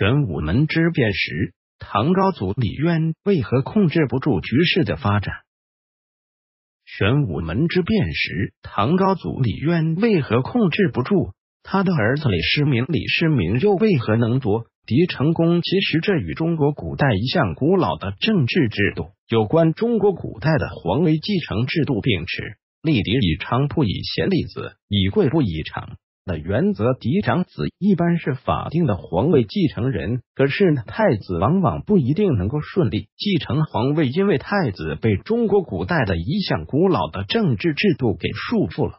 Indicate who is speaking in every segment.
Speaker 1: 玄武门之变时，唐高祖李渊为何控制不住局势的发展？玄武门之变时，唐高祖李渊为何控制不住他的儿子李世民？李世民又为何能夺嫡成功？其实，这与中国古代一项古老的政治制度有关——中国古代的皇位继承制度，并持立嫡以长，不以贤；立子以贵，不以长。的原则，嫡长子一般是法定的皇位继承人。可是，太子往往不一定能够顺利继承皇位，因为太子被中国古代的一项古老的政治制度给束缚了。《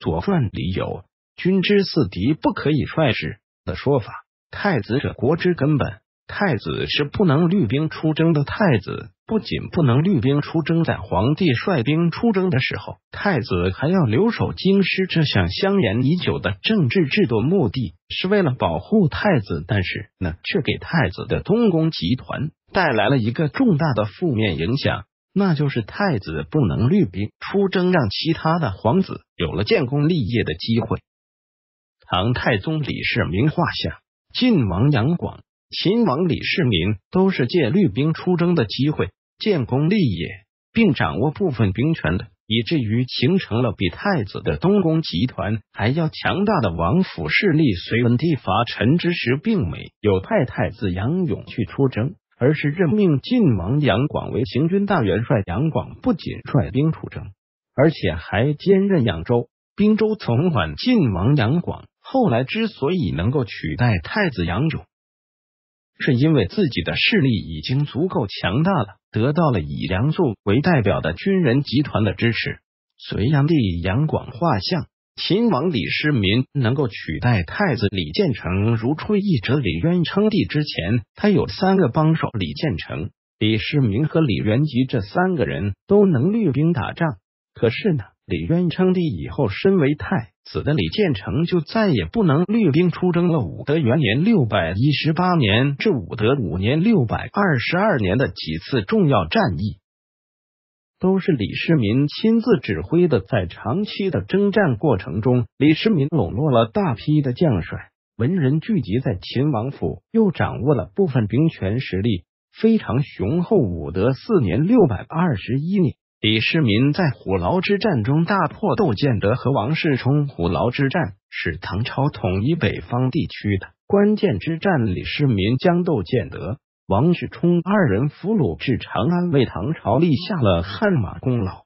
Speaker 1: 左传》里有“君之四敌，不可以率师”的说法。太子者，国之根本，太子是不能率兵出征的。太子。不仅不能率兵出征，在皇帝率兵出征的时候，太子还要留守京师。这项相沿已久的政治制度，目的是为了保护太子，但是呢，却给太子的东宫集团带来了一个重大的负面影响，那就是太子不能率兵出征，让其他的皇子有了建功立业的机会。唐太宗李世民画像，晋王杨广。秦王李世民都是借绿兵出征的机会建功立业，并掌握部分兵权的，以至于形成了比太子的东宫集团还要强大的王府势力。隋文帝伐陈之时，并没有派太子杨勇去出征，而是任命晋王杨广为行军大元帅。杨广不仅率兵出征，而且还兼任扬州、滨州总管。晋王杨广后来之所以能够取代太子杨勇，是因为自己的势力已经足够强大了，得到了以梁祝为代表的军人集团的支持。隋炀帝杨广画像，秦王李世民能够取代太子李建成，如出一辙。李渊称帝之前，他有三个帮手：李建成、李世民和李元吉，这三个人都能率兵打仗。可是呢？李渊称帝以后，身为太子的李建成就再也不能率兵出征了。武德元年（六百一十八年）至武德五年（六百二十二年）的几次重要战役，都是李世民亲自指挥的。在长期的征战过程中，李世民笼络了大批的将帅、文人，聚集在秦王府，又掌握了部分兵权，实力非常雄厚。武德四年（六百二十一年）。李世民在虎牢之战中大破窦建德和王世充，虎牢之战是唐朝统一北方地区的关键之战。李世民将窦建德、王世充二人俘虏至长安，为唐朝立下了汗马功劳。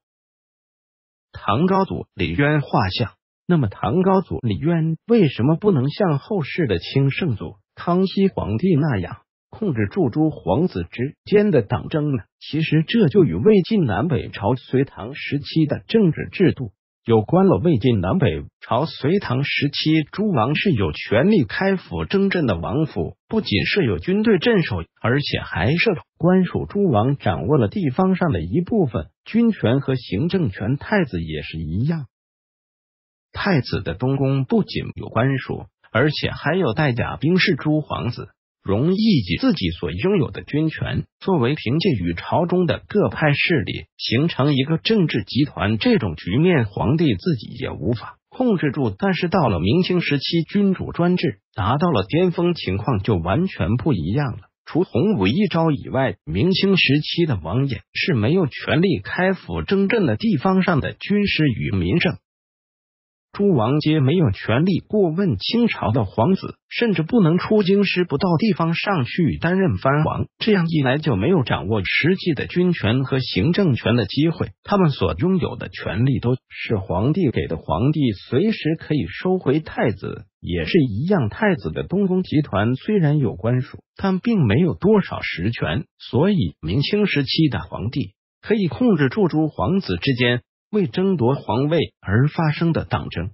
Speaker 1: 唐高祖李渊画像。那么，唐高祖李渊为什么不能像后世的清圣祖康熙皇帝那样？控制住诸皇子之间的党争呢？其实这就与魏晋南北朝、隋唐时期的政治制度有关了。魏晋南北朝、隋唐时期，诸王是有权利开府征镇的。王府不仅设有军队镇守，而且还设官署。诸王掌握了地方上的一部分军权和行政权。太子也是一样，太子的东宫不仅有官署，而且还有带甲兵士。诸皇子。容易以自己所拥有的军权作为凭借，与朝中的各派势力形成一个政治集团。这种局面，皇帝自己也无法控制住。但是到了明清时期，君主专制达到了巅峰，情况就完全不一样了。除洪武一朝以外，明清时期的王爷是没有权利开府征镇的地方上的军师与民政。诸王皆没有权利过问清朝的皇子，甚至不能出京师，不到地方上去担任藩王。这样一来，就没有掌握实际的军权和行政权的机会。他们所拥有的权利都是皇帝给的，皇帝随时可以收回。太子也是一样，太子的东宫集团虽然有官署，但并没有多少实权，所以明清时期的皇帝可以控制住诸皇子之间。为争夺皇位而发生的党争。